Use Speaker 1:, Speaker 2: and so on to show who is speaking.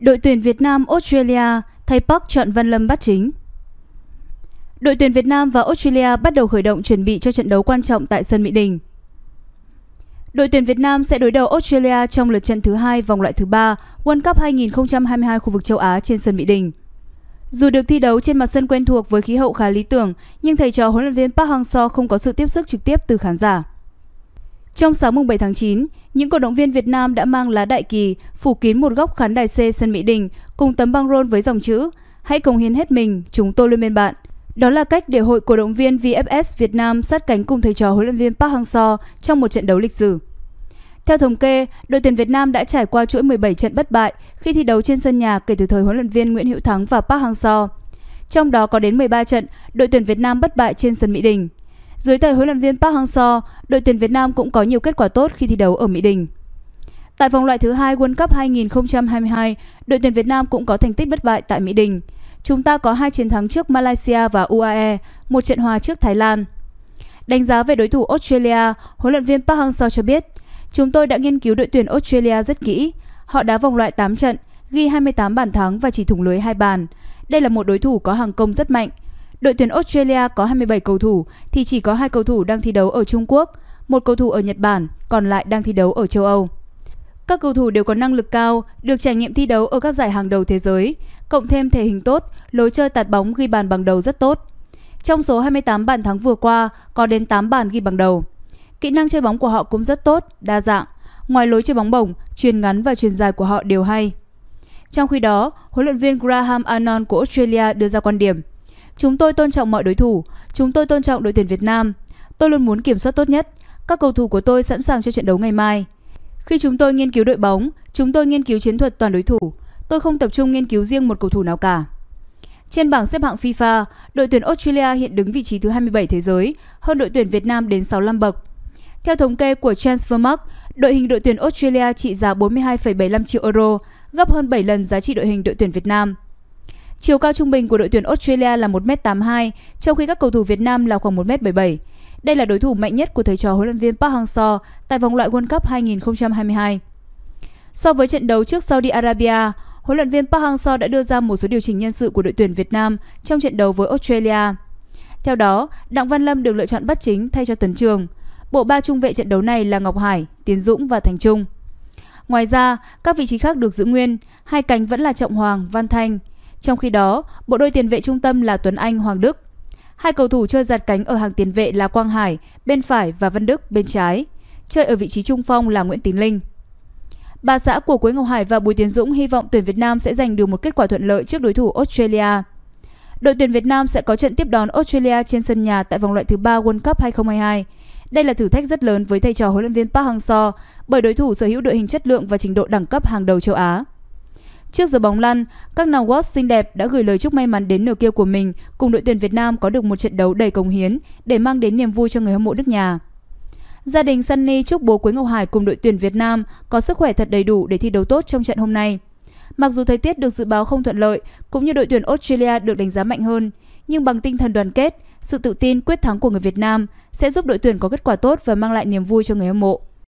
Speaker 1: Đội tuyển Việt Nam Australia thay Park chọn Văn Lâm bắt chính. Đội tuyển Việt Nam và Australia bắt đầu khởi động chuẩn bị cho trận đấu quan trọng tại sân Mỹ Đình. Đội tuyển Việt Nam sẽ đối đầu Australia trong lượt trận thứ hai vòng loại thứ ba World Cup 2022 khu vực châu Á trên sân Mỹ Đình. Dù được thi đấu trên mặt sân quen thuộc với khí hậu khá lý tưởng, nhưng thầy trò huấn luyện viên Park Hang-seo không có sự tiếp sức trực tiếp từ khán giả. Trong sáng mùng 7 tháng 9, những cổ động viên Việt Nam đã mang lá đại kỳ phủ kín một góc khán đài C sân Mỹ Đình cùng tấm băng rôn với dòng chữ Hãy cống hiến hết mình, chúng tôi luôn bên bạn. Đó là cách để hội cổ động viên VFS Việt Nam sát cánh cùng thầy trò huấn luyện viên Park Hang-seo trong một trận đấu lịch sử. Theo thống kê, đội tuyển Việt Nam đã trải qua chuỗi 17 trận bất bại khi thi đấu trên sân nhà kể từ thời huấn luyện viên Nguyễn Hữu Thắng và Park Hang-seo. Trong đó có đến 13 trận, đội tuyển Việt Nam bất bại trên sân Mỹ Đình. Dưới thời huấn luyện viên Park Hang-seo, đội tuyển Việt Nam cũng có nhiều kết quả tốt khi thi đấu ở Mỹ Đình. Tại vòng loại thứ hai World Cup 2022, đội tuyển Việt Nam cũng có thành tích bất bại tại Mỹ Đình. Chúng ta có hai chiến thắng trước Malaysia và UAE, một trận hòa trước Thái Lan. Đánh giá về đối thủ Australia, huấn luyện viên Park Hang-seo cho biết, chúng tôi đã nghiên cứu đội tuyển Australia rất kỹ. Họ đá vòng loại 8 trận, ghi 28 bàn thắng và chỉ thủng lưới hai bàn. Đây là một đối thủ có hàng công rất mạnh – Đội tuyển Australia có 27 cầu thủ thì chỉ có hai cầu thủ đang thi đấu ở Trung Quốc, một cầu thủ ở Nhật Bản, còn lại đang thi đấu ở châu Âu. Các cầu thủ đều có năng lực cao, được trải nghiệm thi đấu ở các giải hàng đầu thế giới, cộng thêm thể hình tốt, lối chơi tạt bóng ghi bàn bằng đầu rất tốt. Trong số 28 bàn thắng vừa qua, có đến 8 bàn ghi bằng đầu. Kỹ năng chơi bóng của họ cũng rất tốt, đa dạng. Ngoài lối chơi bóng bổng, truyền ngắn và truyền dài của họ đều hay. Trong khi đó, huấn luyện viên Graham Arnold của Australia đưa ra quan điểm – Chúng tôi tôn trọng mọi đối thủ, chúng tôi tôn trọng đội tuyển Việt Nam. Tôi luôn muốn kiểm soát tốt nhất. Các cầu thủ của tôi sẵn sàng cho trận đấu ngày mai. Khi chúng tôi nghiên cứu đội bóng, chúng tôi nghiên cứu chiến thuật toàn đối thủ. Tôi không tập trung nghiên cứu riêng một cầu thủ nào cả. Trên bảng xếp hạng FIFA, đội tuyển Australia hiện đứng vị trí thứ 27 thế giới, hơn đội tuyển Việt Nam đến 65 bậc. Theo thống kê của Transfermarkt, đội hình đội tuyển Australia trị giá 42,75 triệu euro, gấp hơn 7 lần giá trị đội hình đội tuyển Việt Nam. Chiều cao trung bình của đội tuyển Australia là 1m82, trong khi các cầu thủ Việt Nam là khoảng 1m77. Đây là đối thủ mạnh nhất của thầy trò huấn luyện viên Park Hang-seo tại vòng loại World Cup 2022. So với trận đấu trước Saudi Arabia, huấn luyện viên Park Hang-seo đã đưa ra một số điều chỉnh nhân sự của đội tuyển Việt Nam trong trận đấu với Australia. Theo đó, Đặng Văn Lâm được lựa chọn bắt chính thay cho Tấn Trường. Bộ ba trung vệ trận đấu này là Ngọc Hải, Tiến Dũng và Thành Trung. Ngoài ra, các vị trí khác được giữ nguyên, hai cánh vẫn là Trọng Hoàng, Văn Thanh – trong khi đó, bộ đôi tiền vệ trung tâm là Tuấn Anh, Hoàng Đức. Hai cầu thủ chơi giạt cánh ở hàng tiền vệ là Quang Hải bên phải và Văn Đức bên trái. Chơi ở vị trí trung phong là Nguyễn Tín Linh. Bà xã của Quế Ngọc Hải và Bùi Tiến Dũng hy vọng tuyển Việt Nam sẽ giành được một kết quả thuận lợi trước đối thủ Australia. Đội tuyển Việt Nam sẽ có trận tiếp đón Australia trên sân nhà tại vòng loại thứ 3 World Cup 2022. Đây là thử thách rất lớn với thầy trò huấn luyện viên Park Hang-seo bởi đối thủ sở hữu đội hình chất lượng và trình độ đẳng cấp hàng đầu châu Á. Trước giờ bóng lăn, các nàng Watts xinh đẹp đã gửi lời chúc may mắn đến nửa kia của mình cùng đội tuyển Việt Nam có được một trận đấu đầy cống hiến để mang đến niềm vui cho người hâm mộ nước nhà. Gia đình Sunny chúc bố Quế Ngọc Hải cùng đội tuyển Việt Nam có sức khỏe thật đầy đủ để thi đấu tốt trong trận hôm nay. Mặc dù thời tiết được dự báo không thuận lợi, cũng như đội tuyển Australia được đánh giá mạnh hơn, nhưng bằng tinh thần đoàn kết, sự tự tin quyết thắng của người Việt Nam sẽ giúp đội tuyển có kết quả tốt và mang lại niềm vui cho người hâm mộ.